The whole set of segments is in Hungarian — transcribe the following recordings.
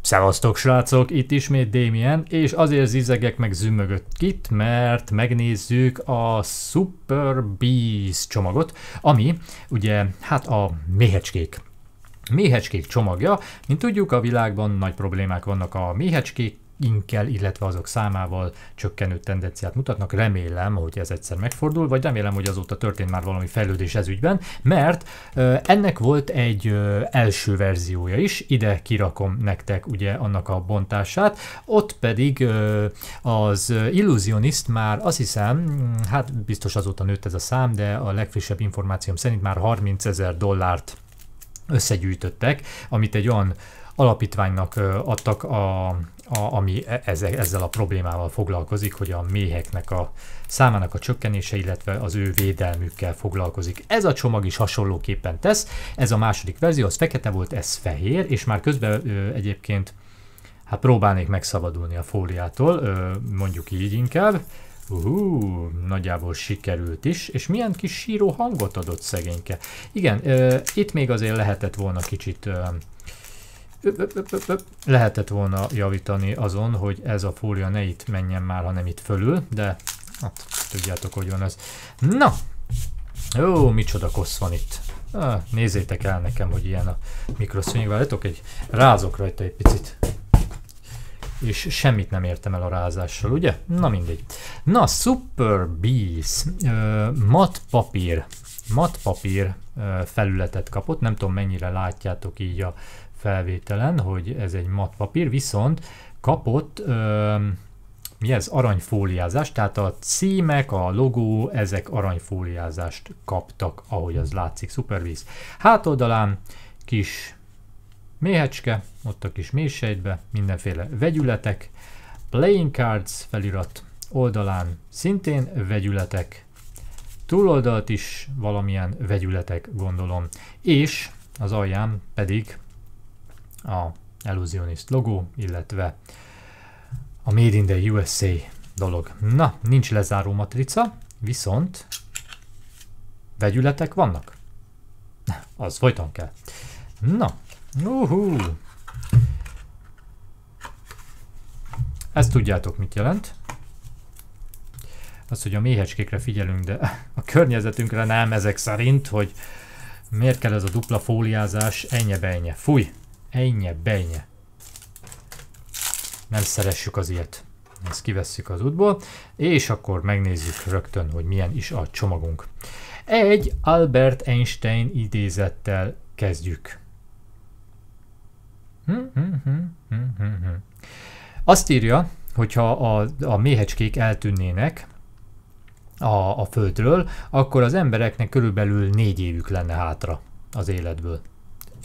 Szevasztok srácok, itt ismét Damien, és azért zizegek meg zümmögök itt, mert megnézzük a Super Bees csomagot, ami ugye hát a méhecskék méhecskék csomagja. Mint tudjuk, a világban nagy problémák vannak a méhecskék inkel illetve azok számával csökkenő tendenciát mutatnak. Remélem, hogy ez egyszer megfordul, vagy remélem, hogy azóta történt már valami fejlődés ez ügyben, mert ennek volt egy első verziója is, ide kirakom nektek ugye annak a bontását, ott pedig az illúzionist már azt hiszem, mm, hát biztos azóta nőtt ez a szám, de a legfrissebb információm szerint már 30 ezer dollárt összegyűjtöttek, amit egy olyan alapítványnak adtak a a, ami e, ezzel, ezzel a problémával foglalkozik, hogy a méheknek a számának a csökkenése, illetve az ő védelmükkel foglalkozik. Ez a csomag is hasonlóképpen tesz, ez a második verzió, az fekete volt, ez fehér, és már közben ö, egyébként hát próbálnék megszabadulni a fóliától, ö, mondjuk így inkább. Uhú, nagyjából sikerült is, és milyen kis síró hangot adott szegényke. Igen, ö, itt még azért lehetett volna kicsit... Ö, Lehetett volna javítani azon, hogy ez a fólia ne itt menjen már, hanem itt fölül, de hát, tudjátok, hogy van ez. Na! Ó, micsoda kosz van itt. Ah, nézzétek el nekem, hogy ilyen a mikroszönyeg. Várjátok, egy rázok rajta egy picit. És semmit nem értem el a rázással, ugye? Na mindegy. Na, Super Bees. Uh, mat papír. Mat papír felületet kapott. Nem tudom, mennyire látjátok így a felvételen, hogy ez egy matpapír, viszont kapott ö, mi ez? Aranyfóliázás, tehát a címek, a logó, ezek aranyfóliázást kaptak, ahogy az látszik, szupervíz. Hátoldalán kis méhecske, ott a kis mélysejtbe, mindenféle vegyületek, playing cards felirat oldalán szintén vegyületek, túloldalt is valamilyen vegyületek gondolom, és az alján pedig a Illusionist logó, illetve a Made in the USA dolog. Na, nincs lezáró matrica, viszont vegyületek vannak. Az folyton kell. Na, uhú. Ezt tudjátok, mit jelent. Az, hogy a méhecskékre figyelünk, de a környezetünkre nem ezek szerint, hogy miért kell ez a dupla fóliázás, ennye-bennye. Fúj! Ennyi, bennyi. Nem szeressük az ilyet. Ezt kivesszük az útból, és akkor megnézzük rögtön, hogy milyen is a csomagunk. Egy Albert Einstein idézettel kezdjük. Hm, hm, hm, Azt írja, hogyha a, a méhecskék eltűnnének a, a földről, akkor az embereknek körülbelül négy évük lenne hátra az életből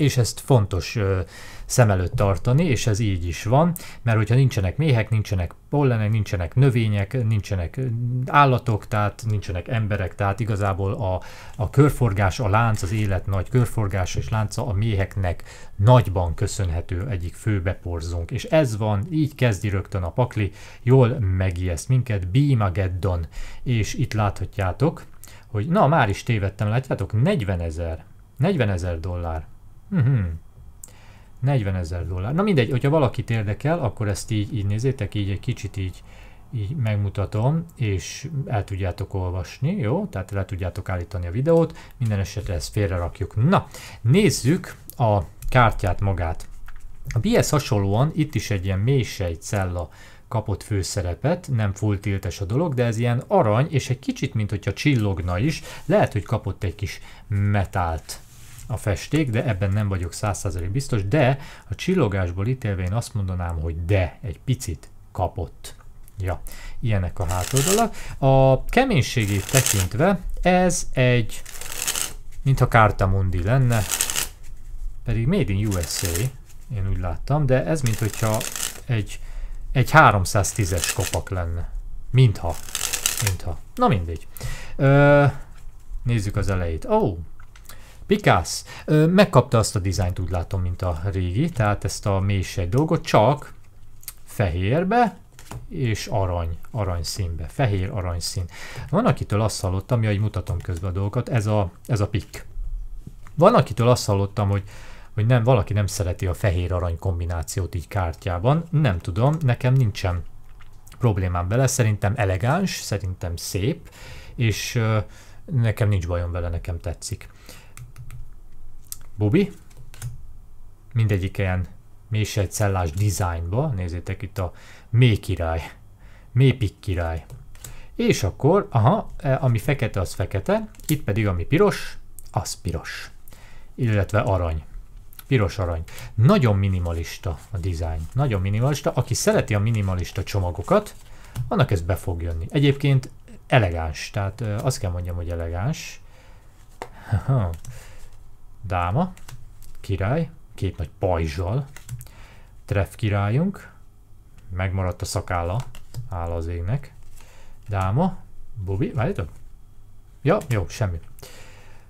és ezt fontos ö, szem előtt tartani, és ez így is van, mert hogyha nincsenek méhek, nincsenek pollenek, nincsenek növények, nincsenek állatok, tehát nincsenek emberek, tehát igazából a, a körforgás, a lánc, az élet nagy körforgása és lánca a méheknek nagyban köszönhető egyik fő beporzónk. És ez van, így kezdi rögtön a pakli, jól megijeszt minket, Bimageddon, és itt láthatjátok, hogy na, már is tévedtem, látjátok, 40 ezer, 40 ezer dollár. Uh-huh. 40 ezer dollár. Na mindegy, hogyha valakit érdekel, akkor ezt így, így nézzétek, így egy kicsit így, így megmutatom, és el tudjátok olvasni, jó? Tehát le tudjátok állítani a videót, minden esetre ezt félre rakjuk. Na, nézzük a kártyát magát. A BS hasonlóan itt is egy ilyen mélysej cella kapott főszerepet, nem full tiltes a dolog, de ez ilyen arany, és egy kicsit, mint hogyha csillogna is, lehet, hogy kapott egy kis metált a festék, de ebben nem vagyok 100% biztos, de a csillogásból ítélve én azt mondanám, hogy de, egy picit kapott. Ja, ilyenek a hátoldalak. A keménységét tekintve ez egy, mintha kártamundi lenne, pedig Made in USA, én úgy láttam, de ez mint egy, egy 310-es kopak lenne. Mintha. Mintha. Na mindegy. Ö, nézzük az elejét. Ó, oh, Pikász. Megkapta azt a dizájnt, úgy látom, mint a régi, tehát ezt a mélység dolgot, csak fehérbe és arany, arany színbe, fehér arany szín. Van, akitől azt hallottam, hogy mutatom közben a dolgokat, ez a, ez a pik. Van, akitől azt hallottam, hogy hogy nem, valaki nem szereti a fehér-arany kombinációt így kártyában, nem tudom, nekem nincsen problémám vele, szerintem elegáns, szerintem szép, és nekem nincs bajom vele, nekem tetszik. Bubi. Mindegyik ilyen cellás dizájnba. Nézzétek itt a mély király. Mépik pik király. És akkor, aha, e, ami fekete, az fekete. Itt pedig ami piros, az piros. Illetve arany piros arany. Nagyon minimalista a dizájn. nagyon minimalista. Aki szereti a minimalista csomagokat, annak ez be fog jönni. Egyébként elegáns, tehát e, azt kell mondjam, hogy elegáns. Dáma, király, két nagy pajzsal. Treff királyunk, megmaradt a szakálla, áll az égnek. Dáma, bubi, várjátok? Ja, jó, semmi.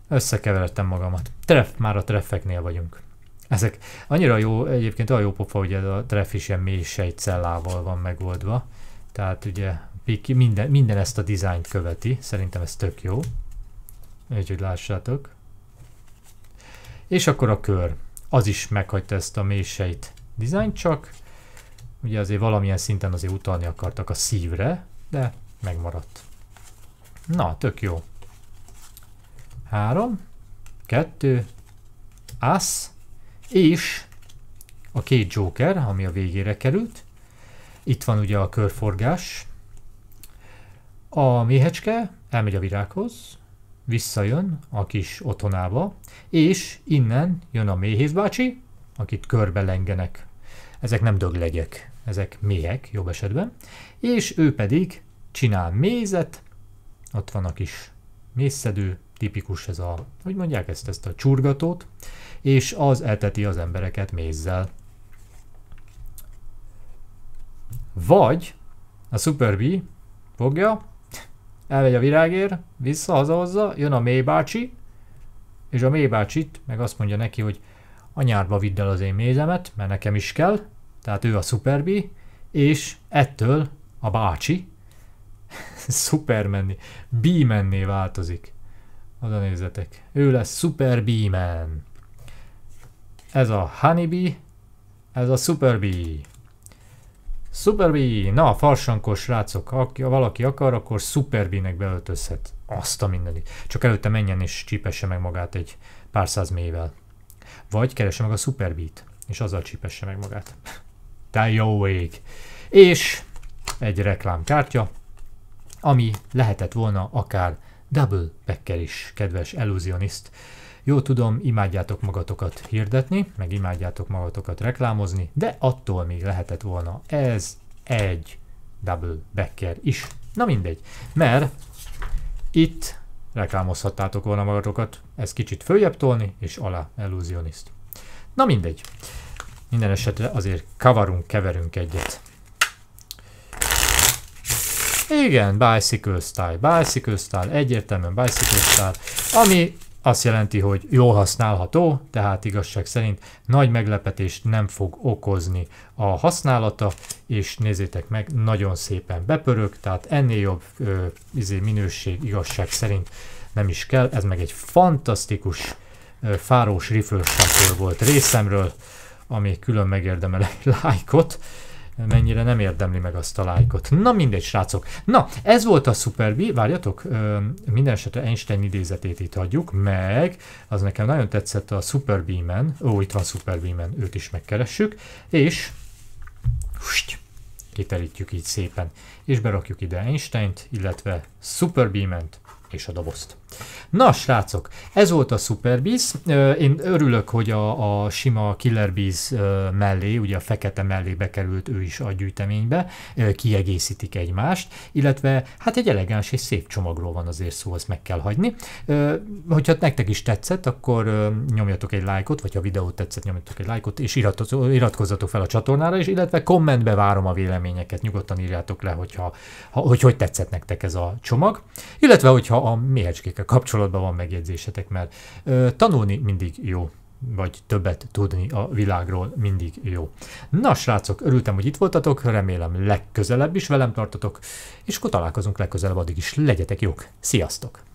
Összekeveredtem magamat. Treff, már a treffeknél vagyunk. Ezek annyira jó, egyébként olyan jó pofa, hogy ez a treff is ilyen mély sejtcellával van megoldva. Tehát ugye minden, minden ezt a dizájnt követi, szerintem ez tök jó. Úgyhogy lássátok. És akkor a kör. Az is meghagyta ezt a mélysejt dizájn csak. Ugye azért valamilyen szinten azért utalni akartak a szívre, de megmaradt. Na, tök jó. Három, kettő, ász, és a két joker, ami a végére került. Itt van ugye a körforgás. A méhecske elmegy a virághoz, visszajön a kis otthonába, és innen jön a méhész bácsi, akit lengenek. Ezek nem döglegyek, ezek méhek jobb esetben, és ő pedig csinál mézet, ott van a kis mészedő, tipikus ez a, hogy mondják ezt, ezt a csurgatót, és az elteti az embereket mézzel. Vagy a Super B fogja, elmegy a virágér, vissza, hazahozza, jön a mélybácsi, és a mélybácsit meg azt mondja neki, hogy anyárba vidd el az én mézemet, mert nekem is kell, tehát ő a szuperbi, és ettől a bácsi szupermenni, bímenné változik. Oda nézzetek, ő lesz Super man. Ez a Honeybee, ez a Super Bee. Superbi! Na, farsankos srácok, ha valaki akar, akkor nek beöltözhet. Azt a mindenit. Csak előtte menjen és csípesse meg magát egy pár száz mével. Vagy keresse meg a Superbit, és azzal csípesse meg magát. Te jó ég! És egy reklámkártya, ami lehetett volna akár double packer is, kedves illusionist. Jó tudom, imádjátok magatokat hirdetni, meg imádjátok magatokat reklámozni, de attól még lehetett volna ez egy double backer is. Na mindegy, mert itt reklámozhattátok volna magatokat, ez kicsit följebb tolni, és alá illusionist. Na mindegy, minden esetre azért kavarunk, keverünk egyet. Igen, bicycle style, bicycle style, egyértelműen bicycle style, ami azt jelenti, hogy jól használható, tehát igazság szerint nagy meglepetést nem fog okozni a használata, és nézzétek meg, nagyon szépen bepörög, tehát ennél jobb ö, izé minőség igazság szerint nem is kell. Ez meg egy fantasztikus ö, fárós riffle volt részemről, ami külön megérdemel egy lájkot mennyire nem érdemli meg azt a lájkot. Na mindegy, srácok. Na, ez volt a Super B, várjatok, minden esetre Einstein idézetét itt hagyjuk, meg az nekem nagyon tetszett a Super Beeman, ó, itt van Super őt is megkeressük, és hust, kiterítjük így szépen, és berakjuk ide Einsteint, illetve Super t és a dobozt. Na, srácok, ez volt a Super Bees. Én örülök, hogy a, a sima Killer Bees mellé, ugye a fekete mellé bekerült ő is a gyűjteménybe, kiegészítik egymást, illetve hát egy elegáns és szép csomagról van azért szó, ezt meg kell hagyni. Hogyha nektek is tetszett, akkor nyomjatok egy lájkot, vagy ha a videót tetszett, nyomjatok egy lájkot, és iratkozzatok fel a csatornára, és illetve kommentbe várom a véleményeket, nyugodtan írjátok le, hogyha, hogy, hogy tetszett nektek ez a csomag, illetve hogyha a méhecskékkel kapcsolatban van megjegyzésetek, mert ö, tanulni mindig jó vagy többet tudni a világról mindig jó. Na srácok, örültem, hogy itt voltatok, remélem legközelebb is velem tartotok, és akkor találkozunk legközelebb, addig is legyetek jók. Sziasztok!